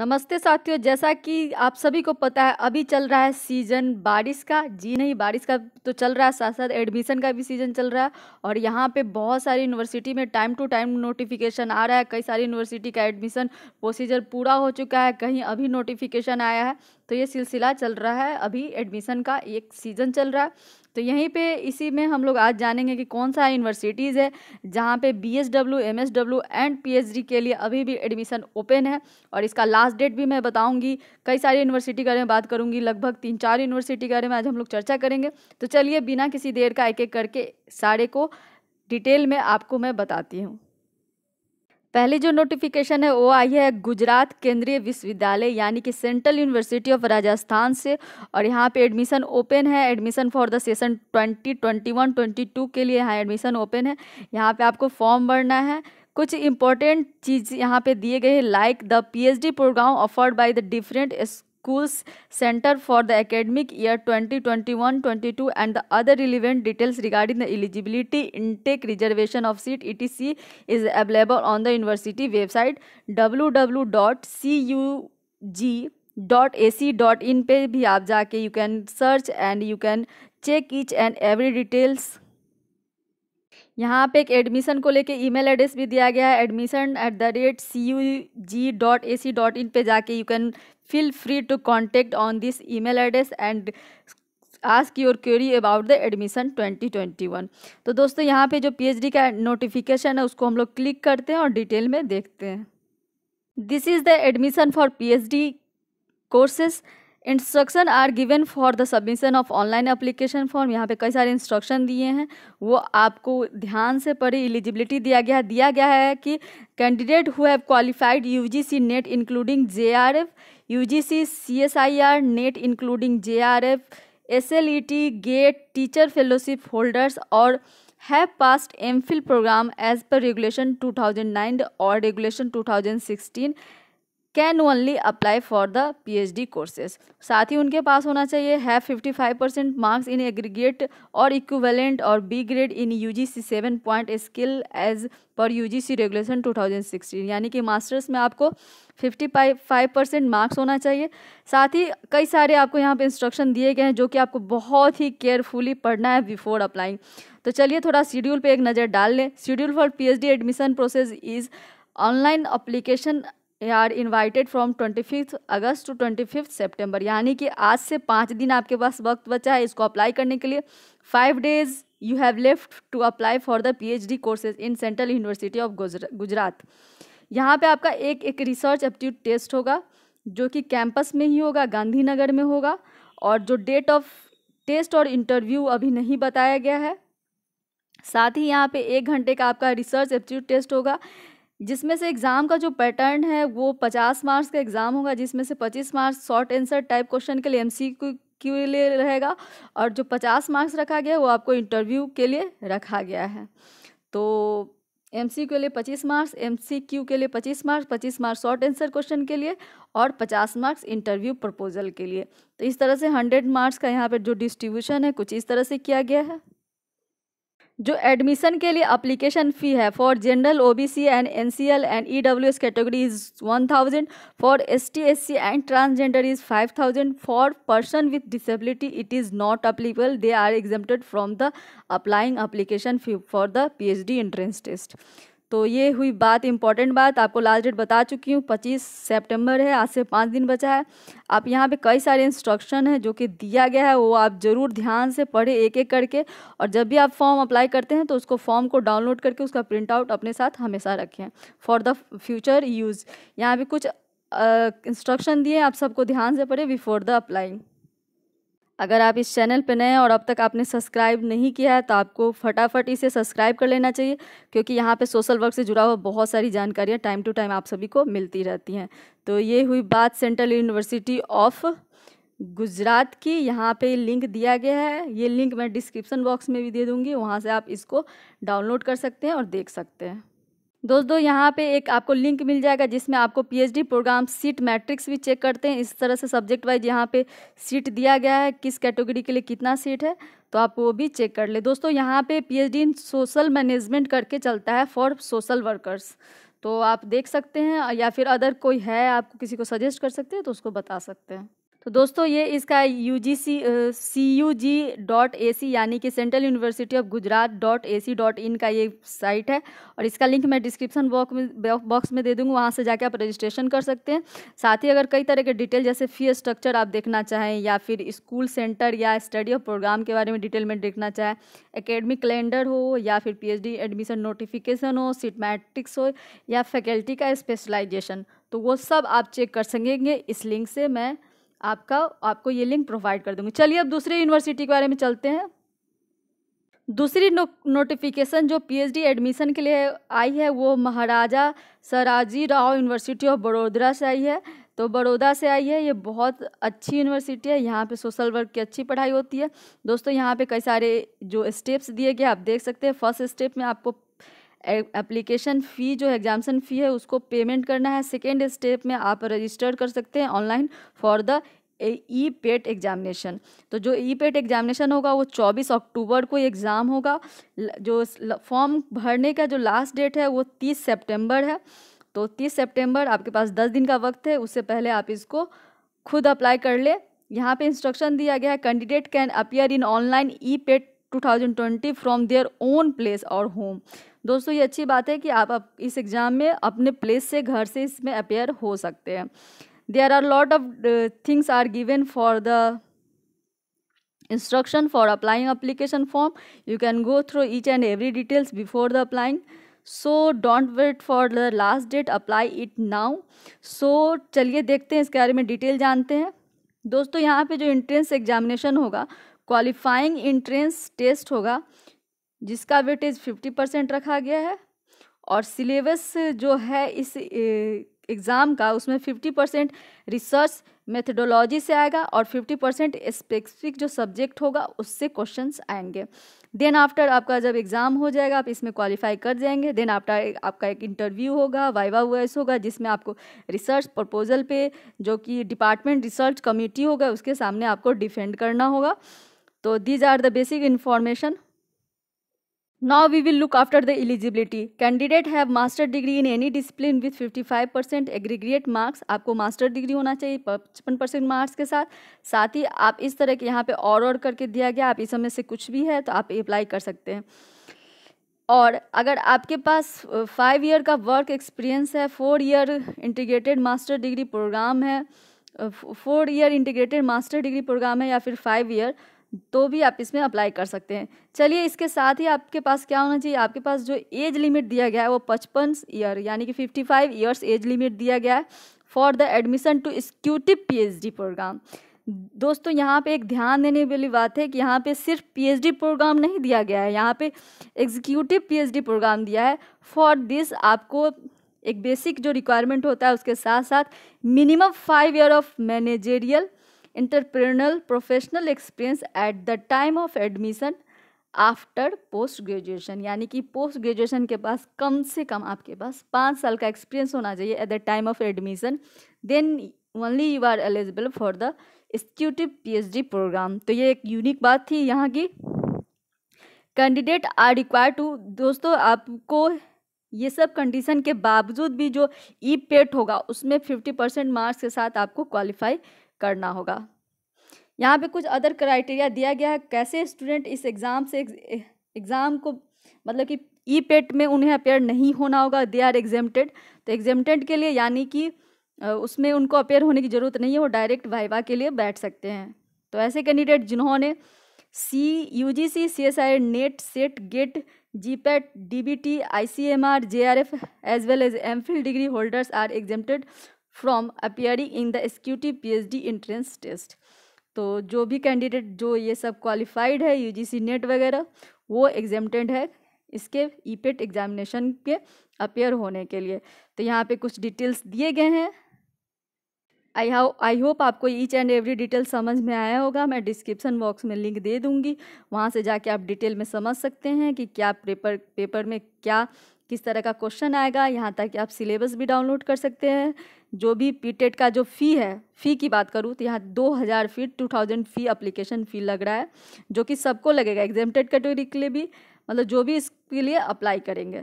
नमस्ते साथियों जैसा कि आप सभी को पता है अभी चल रहा है सीज़न बारिश का जी नहीं बारिश का तो चल रहा है साथ साथ एडमिशन का भी सीज़न चल रहा है और यहाँ पे बहुत सारी यूनिवर्सिटी में टाइम टू टाइम नोटिफिकेशन आ रहा है कई सारी यूनिवर्सिटी का एडमिशन प्रोसीजर पूरा हो चुका है कहीं अभी नोटिफिकेशन आया है तो ये सिलसिला चल रहा है अभी एडमिशन का एक सीज़न चल रहा है तो यहीं पे इसी में हम लोग आज जानेंगे कि कौन सा यूनिवर्सिटीज़ है जहाँ पे B S W M S W and P H D के लिए अभी भी एडमिशन ओपन है और इसका लास्ट डेट भी मैं बताऊँगी कई सारी यूनिवर्सिटी के बारे में बात करूँगी लगभग तीन चार यूनिवर्सिटी के बारे में आज हम लोग चर्चा करेंगे तो चलिए बिना किसी देर का एक एक करके सारे को डिटेल में आपको मैं बताती हूँ पहली जो नोटिफिकेशन है वो आई है गुजरात केंद्रीय विश्वविद्यालय यानी कि सेंट्रल यूनिवर्सिटी ऑफ राजस्थान से और यहाँ पे एडमिशन ओपन है एडमिशन फॉर द सेशन 2021 22 के लिए यहाँ एडमिशन ओपन है यहाँ पे आपको फॉर्म भरना है कुछ इंपॉर्टेंट चीज़ यहाँ पे दिए गए हैं like the PhD programme offered by the different schools center for the academic year 2021-22 and the other relevant details regarding the eligibility intake reservation of seat etc is available on the university website www.cug.ac.in पे भी आप जाके you can search and you can check each and every details यहाँ पे एक admission को लेके email address भी दिया गया है admission at the rate C U G dot A C dot in पर जाके you can feel free to contact on this email address and ask your query about the admission 2021 तो दोस्तों यहाँ पे जो पीएचडी का नोटिफिकेशन है उसको हम लोग क्लिक करते हैं और डिटेल में देखते हैं this is the admission for PhD courses instruction are given for the submission of online application form यहाँ पे कई सारे इंस्ट्रक्शन दिए हैं वो आपको ध्यान से पढ़े एलिजिबिलिटी दिया गया दिया गया है कि candidate who have qualified C NET including J R F U G C C S I R NET including J R F S L E T GATE teacher fellowship holders और have passed M Phil programme as per regulation two thousand nine और regulation two thousand sixteen can only apply for the P H D courses साथ ही उनके पास होना चाहिए have five percent marks in aggregate और equivalent और B grade in U G C seven point scale as per U G C regulation two thousand sixteen यानी कि मास्टर्स में आपको फिफ्टी फाइव परसेंट मार्क्स होना चाहिए साथ ही कई सारे आपको यहाँ पर इंस्ट्रक्शन दिए गए हैं जो कि आपको बहुत ही केयरफुली पढ़ना है बिफोर अप्लाइंग तो चलिए थोड़ा शेड्यूल पर एक नज़र डाल लें schedule for P H D admission process is online application are invited from twenty fifth August to twenty fifth September यानी कि आज से पाँच दिन आपके पास वक्त बचा है इसको अप्लाई करने के लिए five days you have left to apply for the P H D courses in central university of Gujarat यहाँ पे आपका एक एक रिसर्च एप्टीट्यूड टेस्ट होगा जो कि कैंपस में ही होगा गांधीनगर में होगा और जो डेट ऑफ टेस्ट और इंटरव्यू अभी नहीं बताया गया है साथ ही यहाँ पे एक घंटे का आपका रिसर्च एप्टीट्यूड टेस्ट होगा जिसमें से एग्ज़ाम का जो पैटर्न है वो 50 मार्क्स का एग्ज़ाम होगा जिसमें से 25 marks short answer type question के लिए एम सी के लिए रहेगा और जो 50 मार्क्स रखा गया है वो आपको इंटरव्यू के लिए रखा गया है तो एम सी के लिए 25 मार्क्स एम सी के लिए 25 marks 25 marks short answer question के लिए और 50 मार्क्स इंटरव्यू प्रपोजल के लिए तो इस तरह से 100 मार्क्स का यहाँ पर जो डिस्ट्रीब्यूशन है कुछ इस तरह से किया गया है जो एडमिशन के लिए अप्लीकेशन फ़ी है for general O B C and N C L and E W S category is one thousand for S T S C and transgender is five thousand for person with disability it is not applicable they are exempted from the applying application fee for the P H D entrance test तो ये हुई बात important बात आपको last date बता चुकी हूँ पच्चीस सितंबर है आज से पाँच दिन बचा है आप यहाँ पे कई सारे इंस्ट्रक्शन हैं जो कि दिया गया है वो आप ज़रूर ध्यान से पढ़े एक एक करके और जब भी आप फॉर्म अप्लाई करते हैं तो उसको फॉर्म को डाउनलोड करके उसका प्रिंट आउट अपने साथ हमेशा रखें फॉर द फ्यूचर यूज़ यहाँ पर कुछ इंस्ट्रक्शन दिए आप सबको ध्यान से पढ़े बिफोर द अप्लाइंग अगर आप इस चैनल पर नए हैं और अब तक आपने सब्सक्राइब नहीं किया है तो आपको फटाफट इसे सब्सक्राइब कर लेना चाहिए क्योंकि यहाँ पे सोशल वर्क से जुड़ा हुआ बहुत सारी जानकारियाँ टाइम टू टाइम आप सभी को मिलती रहती हैं तो ये हुई बात सेंट्रल यूनिवर्सिटी ऑफ गुजरात की यहाँ पे लिंक दिया गया है ये लिंक मैं डिस्क्रिप्सन बॉक्स में भी दे दूँगी वहाँ से आप इसको डाउनलोड कर सकते हैं और देख सकते हैं दोस्तों यहाँ पे एक आपको लिंक मिल जाएगा जिसमें आपको पीएचडी प्रोग्राम सीट मैट्रिक्स भी चेक करते हैं इस तरह से सब्जेक्ट वाइज यहाँ पे सीट दिया गया है किस कैटेगरी के लिए कितना सीट है तो आप वो भी चेक कर ले दोस्तों यहाँ पे पीएचडी इन सोशल मैनेजमेंट करके चलता है फॉर सोशल वर्कर्स तो आप देख सकते हैं या फिर अदर कोई है आपको किसी को सजेस्ट कर सकते हैं तो उसको बता सकते हैं तो दोस्तों ये इसका U G C C U G dot A C यानी कि central university of Gujarat dot A C dot in का ये साइट है और इसका लिंक मैं डिस्क्रिप्शन बॉक्स में बॉक्स में दे दूँगा वहाँ से जाके आप रजिस्ट्रेशन कर सकते हैं साथ ही अगर कई तरह के डिटेल जैसे फी स्ट्रक्चर आप देखना चाहें या फिर स्कूल सेंटर या स्टडी और प्रोग्राम के बारे में डिटेल में देखना चाहें एकेडमिक कैलेंडर हो या फिर डी एडमिशन नोटिफिकेशन हो सीट मैट्रिक्स हो या फैकल्टी का स्पेशलाइजेशन तो वो सब आप चेक कर सकेंगे इस लिंक से मैं आपका आपको ये लिंक प्रोवाइड कर दूंगी चलिए अब दूसरी यूनिवर्सिटी के बारे में चलते हैं दूसरी नो, नोटिफिकेशन जो पीएचडी एडमिशन के लिए आई है वो Maharaja Sayajirao university of Vadodara से आई है तो बड़ौदा से आई है ये बहुत अच्छी यूनिवर्सिटी है यहाँ पे सोशल वर्क की अच्छी पढ़ाई होती है दोस्तों यहाँ पे कई सारे जो स्टेप्स दिए गए आप देख सकते हैं फर्स्ट स्टेप में आपको एप्लीकेशन फ़ी जो एग्जामेशन फ़ी है उसको पेमेंट करना है सेकेंड स्टेप में आप रजिस्टर कर सकते हैं online for the E PET examination तो जो ई पेट एग्जामिनेशन होगा वो 24 अक्टूबर को एग्ज़ाम होगा जो फॉर्म भरने का जो लास्ट डेट है वो 30 सितंबर है तो 30 सितंबर आपके पास 10 दिन का वक्त है उससे पहले आप इसको खुद अप्लाई कर ले यहाँ पे इंस्ट्रक्शन दिया गया है candidate can appear in online E PET 2020 from their own place और होम दोस्तों ये अच्छी बात है कि आप इस एग्ज़ाम में अपने प्लेस से घर से इसमें अपेयर हो सकते हैं there are lot of things are given for the instruction for applying application form you can go through each and every details before the applying so don't wait for the last date apply it now so चलिए देखते हैं इसके बारे में detail जानते हैं दोस्तों यहाँ पे जो इंट्रेंस एग्जामिनेशन होगा क्वालिफाइंग इंट्रेंस टेस्ट होगा जिसका वेटेज फिफ्टी परसेंट रखा गया है और सिलेबस जो है इस एग्ज़ाम का उसमें फिफ्टी परसेंट रिसर्च मेथडोलॉजी से आएगा और फिफ्टी परसेंट स्पेसिफिक जो सब्जेक्ट होगा उससे क्वेश्चंस आएंगे देन आफ्टर आपका जब एग्ज़ाम हो जाएगा आप इसमें क्वालिफाई कर जाएंगे देन आफ्टर आपका एक इंटरव्यू होगा वाइवा वॉइस होगा जिसमें आपको रिसर्च प्रपोजल पे जो कि डिपार्टमेंट रिसर्च कमेटी होगा उसके सामने आपको डिफेंड करना होगा तो these are the basic information now we will look after the eligibility candidate have master degree in any discipline with 55% aggregate marks आपको मास्टर डिग्री होना चाहिए पचपन परसेंट मार्क्स के साथ साथ ही आप इस तरह के यहाँ पे और और करके दिया गया आप इस समय से कुछ भी है तो आप अप्लाई कर सकते हैं और अगर आपके पास फाइव ईयर का वर्क एक्सपीरियंस है four year integrated master degree program है four year integrated master degree program है या फिर फाइव ईयर तो भी आप इसमें अप्लाई कर सकते हैं चलिए इसके साथ ही आपके पास क्या होना चाहिए आपके पास जो एज लिमिट दिया गया है वो पचपन ईयर यानी कि fifty five years age limit दिया गया है for the admission to executive PhD program दोस्तों यहाँ पे एक ध्यान देने वाली बात है कि यहाँ पे सिर्फ पीएचडी प्रोग्राम नहीं दिया गया है यहाँ पे एग्जीक्यूटिव पी प्रोग्राम दिया है फॉर दिस आपको एक बेसिक जो रिक्वायरमेंट होता है उसके साथ साथ minimum five year of managerial entrepreneurial professional experience at the time of admission after post graduation यानी कि पोस्ट ग्रेजुएशन के पास कम से कम आपके पास पाँच साल का एक्सपीरियंस होना चाहिए at the time of admission then only you are eligible for the executive D program तो ये एक यूनिक बात थी यहाँ की कैंडिडेट आर रिक्वायर टू दोस्तों आपको ये सब कंडीशन के बावजूद भी जो ई पेट होगा उसमें फिफ्टी परसेंट मार्क्स के साथ आपको क्वालिफाई करना होगा यहाँ पे कुछ अदर क्राइटेरिया दिया गया है कैसे स्टूडेंट इस एग्ज़ाम से एग्ज़ाम को मतलब कि ई पेट में उन्हें अपेयर नहीं होना होगा दे आर एग्जेम्प्टेड तो एग्जेम्प्टेड के लिए यानी कि उसमें उनको अपेयर होने की ज़रूरत नहीं है वो डायरेक्ट वाइवा के लिए बैठ सकते हैं तो ऐसे कैंडिडेट जिन्होंने C U G C C S I NET SET GATE GPAT, DBT, ICMR, JRF as well as MPhil degree holders are exempted from appearing in the SQT PhD entrance test. तो जो भी candidate जो ये सब qualified है UGC net वगैरह वो एग्जामेटेड है इसके ईपेट एग्जामिनेशन के अपेयर होने के लिए तो यहाँ पे कुछ डिटेल्स दिए गए हैं आई हाउ आई होप आपको ईच एंड एवरी डिटेल समझ में आया होगा मैं डिस्क्रिप्सन बॉक्स में लिंक दे दूँगी वहाँ से जाके आप डिटेल में समझ सकते हैं कि क्या पेपर पेपर में क्या किस तरह का क्वेश्चन आएगा यहाँ तक कि आप सिलेबस भी डाउनलोड कर सकते हैं जो भी पीटेट e का जो फ़ी है फ़ी की बात करूँ तो यहाँ दो हज़ार fee two thousand fee application fee लग रहा है जो कि सबको लगेगा एग्जेमटेड कैटेगरी के लिए भी मतलब जो भी इसके लिए अप्लाई करेंगे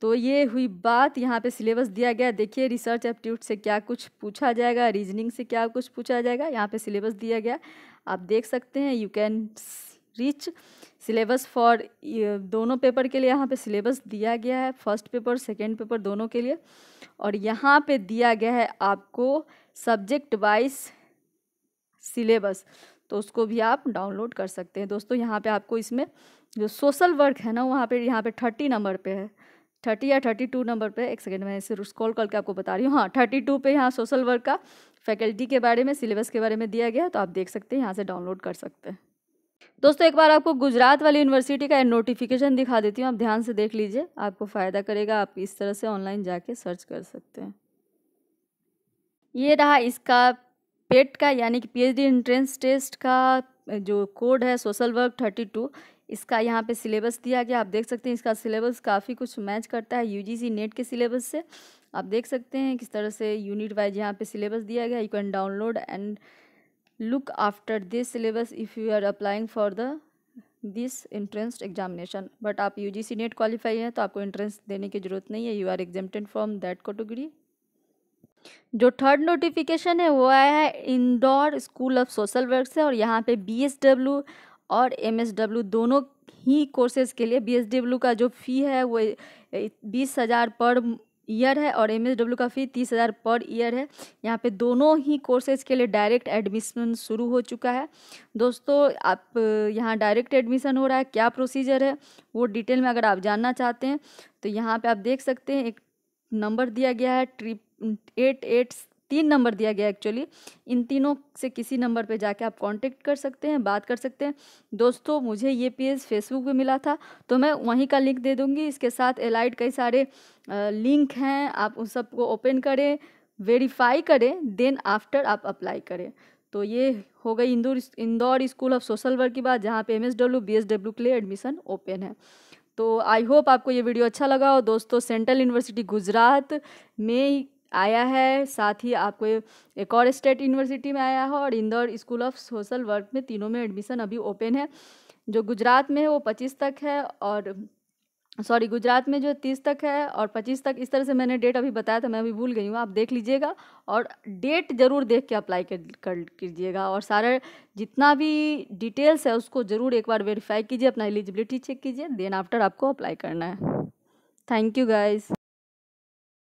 तो ये हुई बात यहाँ पे सिलेबस दिया गया देखिए रिसर्च एप्टीट्यूड से क्या कुछ पूछा जाएगा रीजनिंग से क्या कुछ पूछा जाएगा यहाँ पे सिलेबस दिया गया आप देख सकते हैं you can reach syllabus for दोनों पेपर के लिए यहाँ पे सिलेबस दिया गया है फर्स्ट पेपर सेकेंड पेपर दोनों के लिए और यहाँ पे दिया गया है आपको सब्जेक्ट वाइज सिलेबस तो उसको भी आप डाउनलोड कर सकते हैं दोस्तों यहाँ पे आपको इसमें जो सोशल वर्क है ना वहाँ पे यहाँ पे थर्टी नंबर पे है थर्टी या थर्टी टू नंबर पे एक सेकेंड मैं इसे कॉल करके आपको बता रही हूँ हाँ थर्टी टू पे यहाँ सोशल वर्क का फैकल्टी के बारे में सिलेबस के बारे में दिया गया तो आप देख सकते हैं यहाँ से डाउनलोड कर सकते हैं दोस्तों एक बार आपको गुजरात वाली यूनिवर्सिटी का नोटिफिकेशन दिखा देती हूँ आप ध्यान से देख लीजिए आपको फ़ायदा करेगा आप इस तरह से ऑनलाइन जाके सर्च कर सकते हैं ये रहा इसका पेट का यानी कि पीएचडी एंट्रेंस टेस्ट का जो कोड है सोशल वर्क थर्टी टू इसका यहाँ पे सिलेबस दिया गया आप देख सकते हैं इसका सिलेबस काफ़ी कुछ मैच करता है यूजीसी नेट के सिलेबस से आप देख सकते हैं किस तरह से यूनिट वाइज यहाँ पे सिलेबस दिया गया you can download and look after this syllabus if you are applying for the this entrance examination but आप U G C NET qualify हैं तो आपको इंट्रेंस देने की ज़रूरत नहीं है you are exempted from that category जो थर्ड नोटिफिकेशन है वो आया है Indore school of social work से और यहाँ पे बी एस डब्ल्यू और एम दोनों ही कोर्सेज़ के लिए बी का जो फ़ी है वो बीस हज़ार पर ईयर है और एम का फ़ी तीस हज़ार पर ईयर है यहाँ पे दोनों ही कोर्सेज़ के लिए डायरेक्ट एडमिशन शुरू हो चुका है दोस्तों आप यहाँ डायरेक्ट एडमिशन हो रहा है क्या प्रोसीजर है वो डिटेल में अगर आप जानना चाहते हैं तो यहाँ पे आप देख सकते हैं एक नंबर दिया गया है ट्रिप एट एट तीन नंबर दिया गया एक्चुअली इन तीनों से किसी नंबर पे जाके आप कांटेक्ट कर सकते हैं बात कर सकते हैं दोस्तों मुझे ये पेज फेसबुक पे मिला था तो मैं वहीं का लिंक दे दूंगी इसके साथ एलाइड कई सारे लिंक हैं आप उन सबको ओपन करें वेरीफाई करें देन आफ्टर आप अप्लाई करें तो ये हो गई Indore Indore school of social work की बात जहाँ पे M S W B S W के लिए एडमिशन ओपन है तो आई होप आपको ये वीडियो अच्छा लगा हो दोस्तों सेंट्रल यूनिवर्सिटी गुजरात में आया है साथ ही आपको एक और स्टेट यूनिवर्सिटी में आया है और Indore school of social work में तीनों में एडमिशन अभी ओपन है जो गुजरात में है वो पच्चीस तक है और सॉरी गुजरात में जो तीस तक है और पच्चीस तक इस तरह से मैंने डेट अभी बताया था मैं अभी भूल गई हूँ आप देख लीजिएगा और डेट ज़रूर देख के अप्लाई कर कीजिएगा और सारा जितना भी डिटेल्स है उसको ज़रूर एक बार वेरीफाई कीजिए अपना एलिजिबिलिटी चेक कीजिए देन आफ्टर आपको अप्लाई करना है थैंक यू गाइज